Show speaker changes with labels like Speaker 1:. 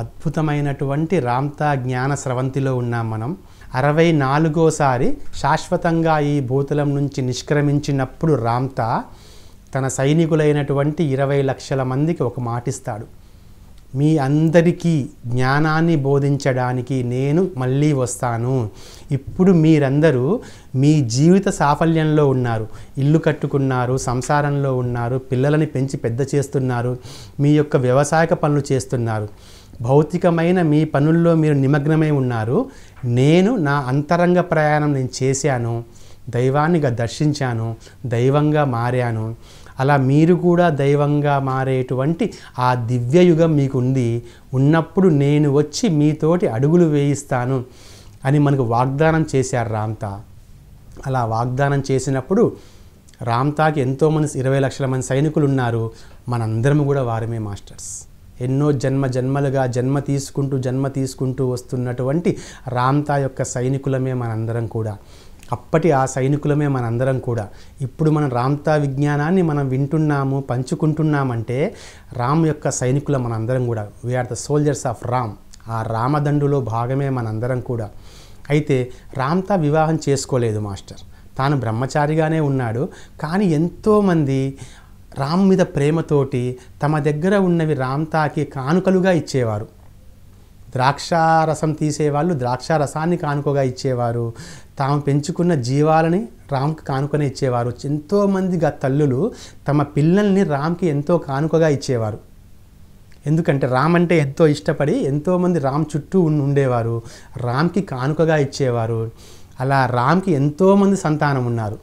Speaker 1: అద్భుతమైనటువంటి రామ్తా జ్ఞాన స్రవంతిలో ఉన్నాం మనం అరవై నాలుగోసారి శాశ్వతంగా ఈ భూతలం నుంచి నిష్క్రమించినప్పుడు రామ్తా తన సైనికులైనటువంటి ఇరవై లక్షల మందికి ఒక మాటిస్తాడు మీ అందరికీ జ్ఞానాన్ని బోధించడానికి నేను మళ్ళీ వస్తాను ఇప్పుడు మీరందరూ మీ జీవిత సాఫల్యంలో ఉన్నారు ఇల్లు కట్టుకున్నారు సంసారంలో ఉన్నారు పిల్లలని పెంచి పెద్ద చేస్తున్నారు మీ యొక్క వ్యవసాయక పనులు చేస్తున్నారు భౌతికమైన మీ పనుల్లో మీరు నిమగ్నమై ఉన్నారు నేను నా అంతరంగ ప్రయాణం నేను చేశాను దైవాన్నిగా దర్శించాను దైవంగా మారాను అలా మీరు కూడా దైవంగా మారేటువంటి ఆ దివ్యయుగం మీకుంది ఉన్నప్పుడు నేను వచ్చి మీతోటి అడుగులు వేయిస్తాను అని మనకు వాగ్దానం చేశారు రామ్తా అలా వాగ్దానం చేసినప్పుడు రామ్తాకి ఎంతోమంది ఇరవై లక్షల మంది సైనికులు ఉన్నారు మనందరం కూడా వారమే మాస్టర్స్ ఎన్నో జన్మ జన్మలుగా జన్మ తీసుకుంటూ జన్మ తీసుకుంటూ వస్తున్నటువంటి రామ్తా యొక్క సైనికులమే మనందరం కూడా అప్పటి ఆ సైనికులమే మనందరం కూడా ఇప్పుడు మనం రామ్తా విజ్ఞానాన్ని మనం వింటున్నాము పంచుకుంటున్నామంటే రామ్ యొక్క సైనికుల మనందరం కూడా we are the soldiers of Ram ఆ రామదండులో భాగమే మనందరం కూడా అయితే రామ్తా వివాహం చేసుకోలేదు మాస్టర్ తాను బ్రహ్మచారిగానే ఉన్నాడు కానీ ఎంతోమంది రామ్ మీద ప్రేమతోటి తమ దగ్గర ఉన్నవి తాకి కానుకలుగా ఇచ్చేవారు ద్రాక్షారసం తీసేవాళ్ళు ద్రాక్షారసాన్ని కానుకగా ఇచ్చేవారు తాము పెంచుకున్న జీవాలని రామ్కి కానుకని ఇచ్చేవారు ఎంతోమంది తల్లులు తమ పిల్లల్ని రామ్కి ఎంతో కానుకగా ఇచ్చేవారు ఎందుకంటే రామ్ అంటే ఎంతో ఇష్టపడి ఎంతోమంది రామ్ చుట్టూ ఉండేవారు రామ్కి కానుకగా ఇచ్చేవారు అలా రామ్కి ఎంతోమంది సంతానం ఉన్నారు